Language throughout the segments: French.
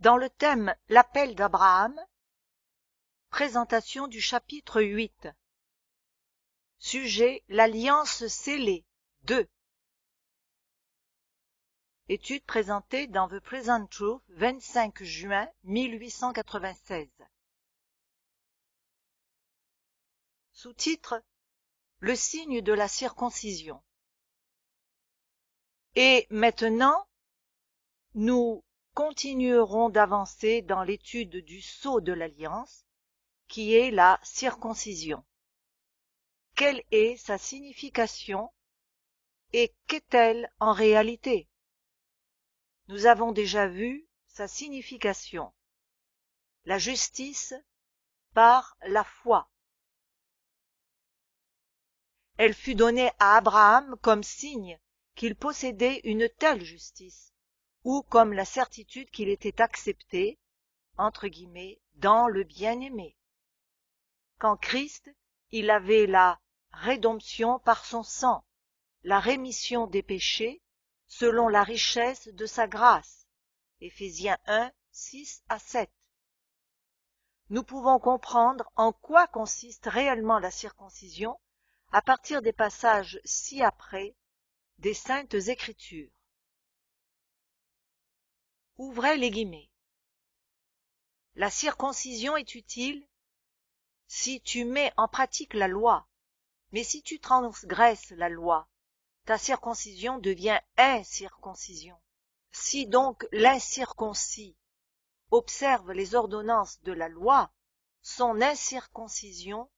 dans le thème L'appel d'Abraham, présentation du chapitre 8. Sujet L'alliance scellée 2. Étude présentée dans The Present Truth 25 juin 1896. Sous-titre Le signe de la circoncision. Et maintenant, nous continueront d'avancer dans l'étude du sceau de l'alliance, qui est la circoncision. Quelle est sa signification et qu'est-elle en réalité Nous avons déjà vu sa signification. La justice par la foi. Elle fut donnée à Abraham comme signe qu'il possédait une telle justice ou comme la certitude qu'il était accepté, entre guillemets, dans le bien-aimé. Qu'en Christ, il avait la rédemption par son sang, la rémission des péchés, selon la richesse de sa grâce. Éphésiens 1, à 7. Nous pouvons comprendre en quoi consiste réellement la circoncision à partir des passages ci-après des Saintes Écritures ouvrez les guillemets. La circoncision est utile si tu mets en pratique la loi, mais si tu transgresses la loi, ta circoncision devient incirconcision. Si donc l'incirconcis observe les ordonnances de la loi, son incirconcision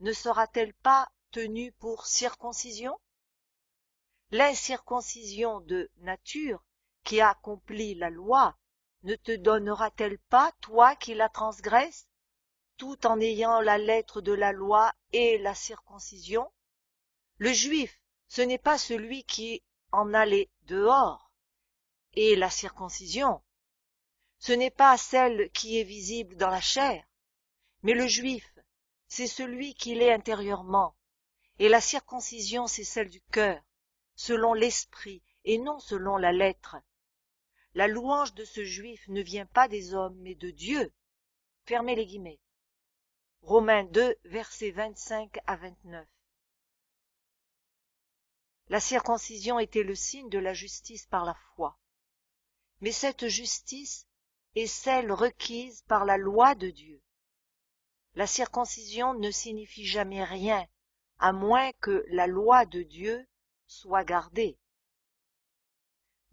ne sera-t-elle pas tenue pour circoncision L'incirconcision de nature qui a accompli la loi ne te donnera-t-elle pas, toi qui la transgresses, tout en ayant la lettre de la loi et la circoncision Le juif, ce n'est pas celui qui en allait dehors, et la circoncision, ce n'est pas celle qui est visible dans la chair, mais le juif, c'est celui qui l'est intérieurement, et la circoncision, c'est celle du cœur, selon l'esprit et non selon la lettre, la louange de ce juif ne vient pas des hommes, mais de Dieu. Fermez les guillemets. Romains 2, versets 25 à 29. La circoncision était le signe de la justice par la foi. Mais cette justice est celle requise par la loi de Dieu. La circoncision ne signifie jamais rien, à moins que la loi de Dieu soit gardée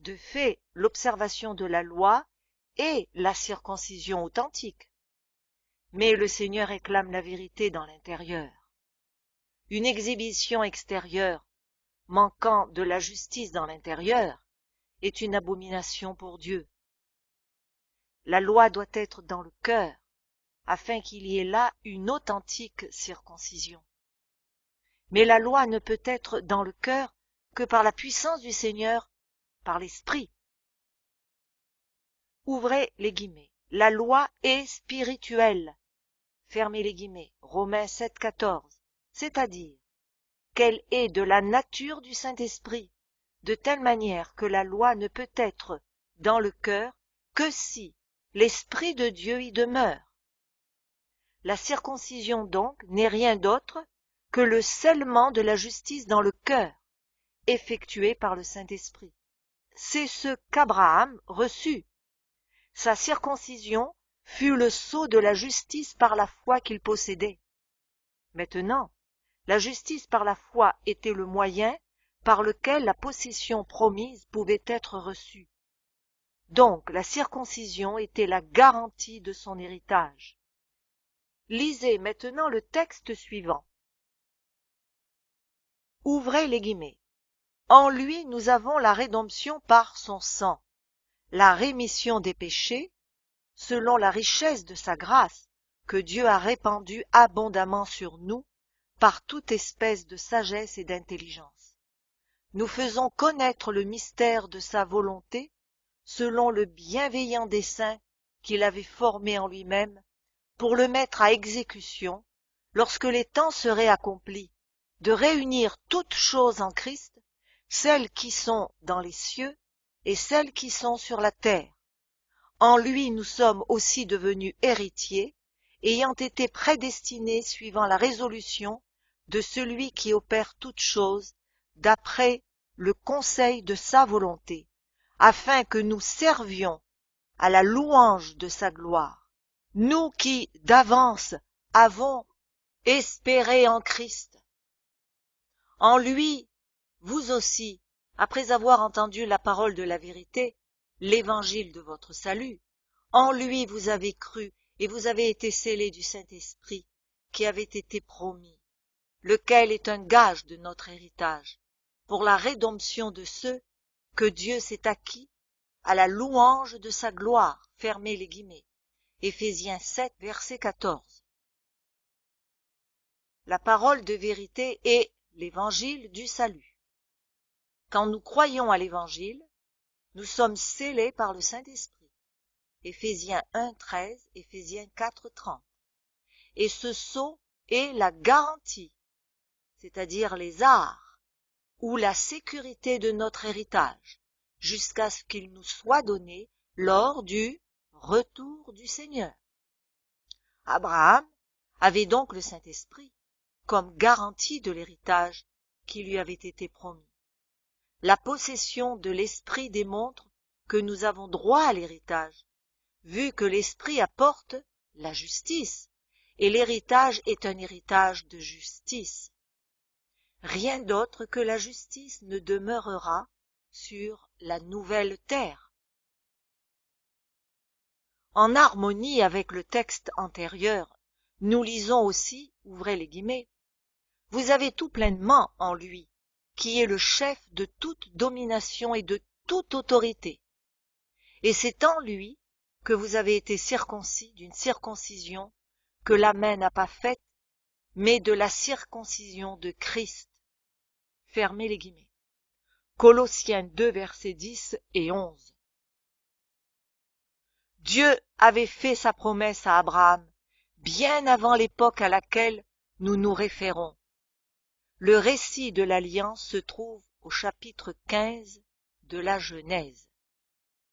de fait l'observation de la loi et la circoncision authentique. Mais le Seigneur réclame la vérité dans l'intérieur. Une exhibition extérieure manquant de la justice dans l'intérieur est une abomination pour Dieu. La loi doit être dans le cœur, afin qu'il y ait là une authentique circoncision. Mais la loi ne peut être dans le cœur que par la puissance du Seigneur par l'esprit. Ouvrez les guillemets. La loi est spirituelle. Fermez les guillemets. Romains 7, C'est-à-dire qu'elle est de la nature du Saint-Esprit, de telle manière que la loi ne peut être dans le cœur que si l'Esprit de Dieu y demeure. La circoncision donc n'est rien d'autre que le scellement de la justice dans le cœur, effectué par le Saint-Esprit c'est ce qu'Abraham reçut. Sa circoncision fut le sceau de la justice par la foi qu'il possédait. Maintenant, la justice par la foi était le moyen par lequel la possession promise pouvait être reçue. Donc la circoncision était la garantie de son héritage. Lisez maintenant le texte suivant. Ouvrez les guillemets. En lui, nous avons la rédemption par son sang, la rémission des péchés, selon la richesse de sa grâce que Dieu a répandue abondamment sur nous par toute espèce de sagesse et d'intelligence. Nous faisons connaître le mystère de sa volonté selon le bienveillant dessein qu'il avait formé en lui-même pour le mettre à exécution lorsque les temps seraient accomplis, de réunir toutes choses en Christ celles qui sont dans les cieux et celles qui sont sur la terre. En lui nous sommes aussi devenus héritiers, ayant été prédestinés suivant la résolution de celui qui opère toutes choses, d'après le conseil de sa volonté, afin que nous servions à la louange de sa gloire. Nous qui, d'avance, avons espéré en Christ. En lui, vous aussi, après avoir entendu la parole de la vérité, l'évangile de votre salut, en lui vous avez cru et vous avez été scellés du Saint-Esprit qui avait été promis, lequel est un gage de notre héritage, pour la rédemption de ceux que Dieu s'est acquis à la louange de sa gloire. Fermez les guillemets. Éphésiens 7, verset 14. La parole de vérité est l'évangile du salut. Quand nous croyons à l'Évangile, nous sommes scellés par le Saint-Esprit. Éphésiens 1, 13, Éphésiens 4, Et ce sceau est la garantie, c'est-à-dire les arts, ou la sécurité de notre héritage, jusqu'à ce qu'il nous soit donné lors du retour du Seigneur. Abraham avait donc le Saint-Esprit comme garantie de l'héritage qui lui avait été promis la possession de l'esprit démontre que nous avons droit à l'héritage, vu que l'esprit apporte la justice, et l'héritage est un héritage de justice. Rien d'autre que la justice ne demeurera sur la nouvelle terre. En harmonie avec le texte antérieur, nous lisons aussi, ouvrez les guillemets, Vous avez tout pleinement en lui, qui est le chef de toute domination et de toute autorité. Et c'est en lui que vous avez été circoncis d'une circoncision que la main n'a pas faite, mais de la circoncision de Christ. Fermez les guillemets. Colossiens 2 versets 10 et 11. Dieu avait fait sa promesse à Abraham bien avant l'époque à laquelle nous nous référons. Le récit de l'alliance se trouve au chapitre 15 de la Genèse.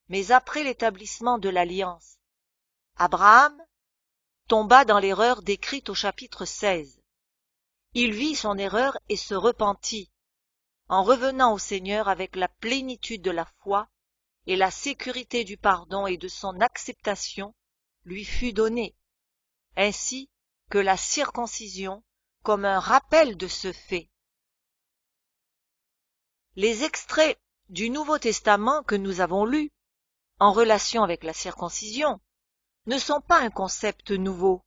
Mais après l'établissement de l'alliance, Abraham tomba dans l'erreur décrite au chapitre 16. Il vit son erreur et se repentit, en revenant au Seigneur avec la plénitude de la foi et la sécurité du pardon et de son acceptation lui fut donnée, ainsi que la circoncision comme un rappel de ce fait. Les extraits du Nouveau Testament que nous avons lus, en relation avec la circoncision, ne sont pas un concept nouveau.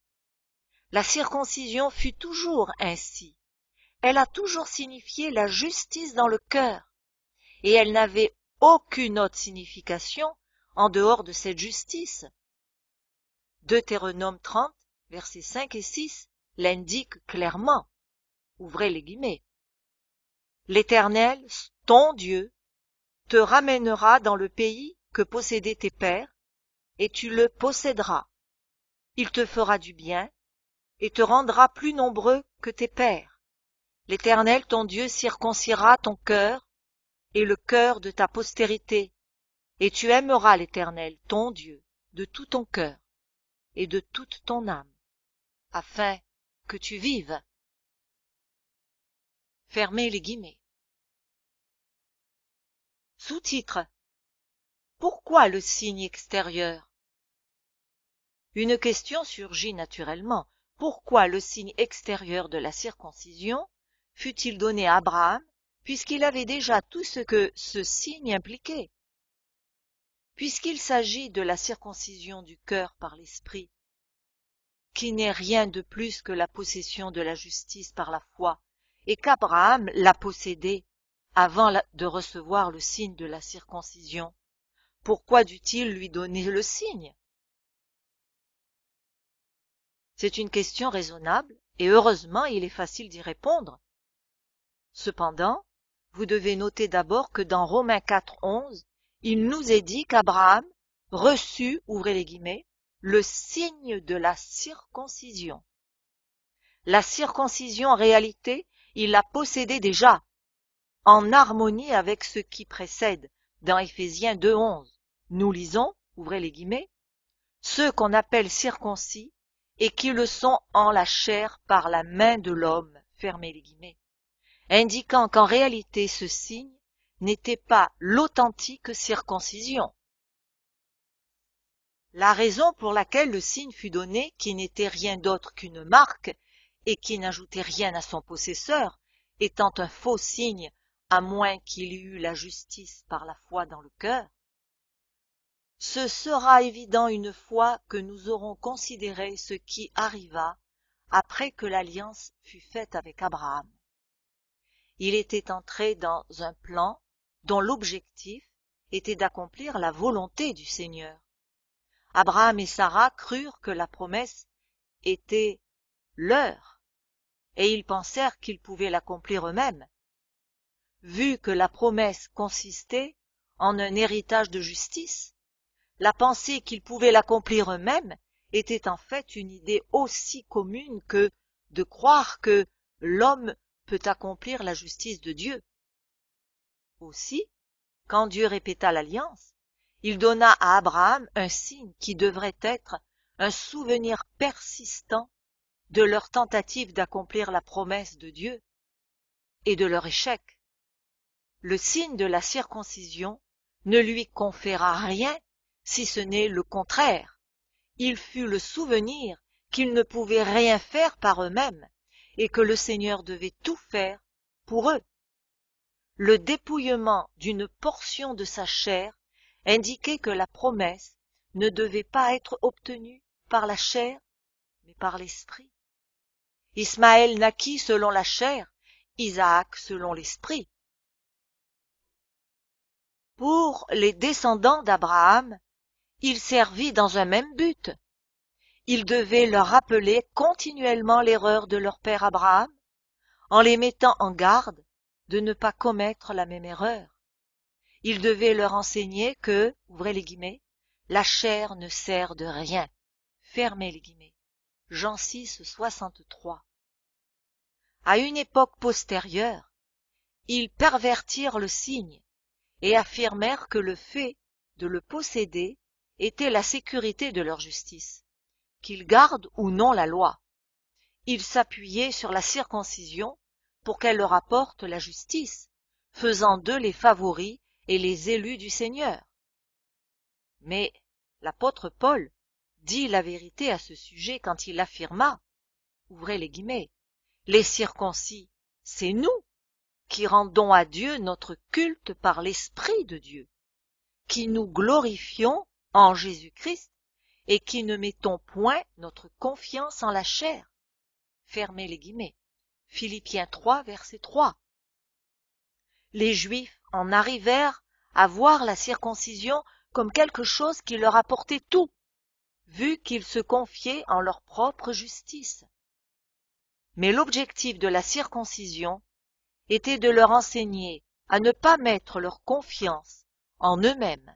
La circoncision fut toujours ainsi. Elle a toujours signifié la justice dans le cœur, et elle n'avait aucune autre signification en dehors de cette justice. Deutéronome 30, versets 5 et 6 l'indique clairement. Ouvrez les guillemets. L'Éternel, ton Dieu, te ramènera dans le pays que possédaient tes pères, et tu le posséderas. Il te fera du bien, et te rendra plus nombreux que tes pères. L'Éternel ton Dieu circoncira ton cœur et le cœur de ta postérité, et tu aimeras l'Éternel ton Dieu de tout ton cœur et de toute ton âme, afin que tu vives fermez les guillemets sous-titre pourquoi le signe extérieur une question surgit naturellement pourquoi le signe extérieur de la circoncision fut-il donné à abraham puisqu'il avait déjà tout ce que ce signe impliquait puisqu'il s'agit de la circoncision du cœur par l'esprit qui n'est rien de plus que la possession de la justice par la foi, et qu'Abraham la possédée avant de recevoir le signe de la circoncision. Pourquoi dut-il lui donner le signe C'est une question raisonnable, et heureusement il est facile d'y répondre. Cependant, vous devez noter d'abord que dans Romains 4.11, il nous est dit qu'Abraham reçut, ouvrez les guillemets, le signe de la circoncision. La circoncision, en réalité, il la possédait déjà, en harmonie avec ce qui précède. Dans Ephésiens 2.11, nous lisons, ouvrez les guillemets, ceux qu'on appelle circoncis et qui le sont en la chair par la main de l'homme, fermez les guillemets, indiquant qu'en réalité ce signe n'était pas l'authentique circoncision, la raison pour laquelle le signe fut donné, qui n'était rien d'autre qu'une marque et qui n'ajoutait rien à son possesseur, étant un faux signe, à moins qu'il y eût la justice par la foi dans le cœur, ce sera évident une fois que nous aurons considéré ce qui arriva après que l'alliance fut faite avec Abraham. Il était entré dans un plan dont l'objectif était d'accomplir la volonté du Seigneur. Abraham et Sarah crurent que la promesse était leur, et ils pensèrent qu'ils pouvaient l'accomplir eux-mêmes. Vu que la promesse consistait en un héritage de justice, la pensée qu'ils pouvaient l'accomplir eux-mêmes était en fait une idée aussi commune que de croire que l'homme peut accomplir la justice de Dieu. Aussi, quand Dieu répéta l'alliance, il donna à Abraham un signe qui devrait être un souvenir persistant de leur tentative d'accomplir la promesse de Dieu et de leur échec. Le signe de la circoncision ne lui conféra rien si ce n'est le contraire. Il fut le souvenir qu'ils ne pouvaient rien faire par eux-mêmes et que le Seigneur devait tout faire pour eux. Le dépouillement d'une portion de sa chair indiquait que la promesse ne devait pas être obtenue par la chair, mais par l'esprit. Ismaël naquit selon la chair, Isaac selon l'esprit. Pour les descendants d'Abraham, il servit dans un même but. Il devait leur rappeler continuellement l'erreur de leur père Abraham, en les mettant en garde de ne pas commettre la même erreur. Il devait leur enseigner que, ouvrez les guillemets, la chair ne sert de rien. Fermez les guillemets. Jean 63. À une époque postérieure, ils pervertirent le signe et affirmèrent que le fait de le posséder était la sécurité de leur justice, qu'ils gardent ou non la loi. Ils s'appuyaient sur la circoncision pour qu'elle leur apporte la justice, faisant d'eux les favoris et les élus du Seigneur. Mais l'apôtre Paul dit la vérité à ce sujet quand il affirma, ouvrez les guillemets, les circoncis, c'est nous qui rendons à Dieu notre culte par l'Esprit de Dieu, qui nous glorifions en Jésus-Christ et qui ne mettons point notre confiance en la chair. Fermez les guillemets. Philippiens 3, verset 3 les Juifs en arrivèrent à voir la circoncision comme quelque chose qui leur apportait tout, vu qu'ils se confiaient en leur propre justice. Mais l'objectif de la circoncision était de leur enseigner à ne pas mettre leur confiance en eux-mêmes,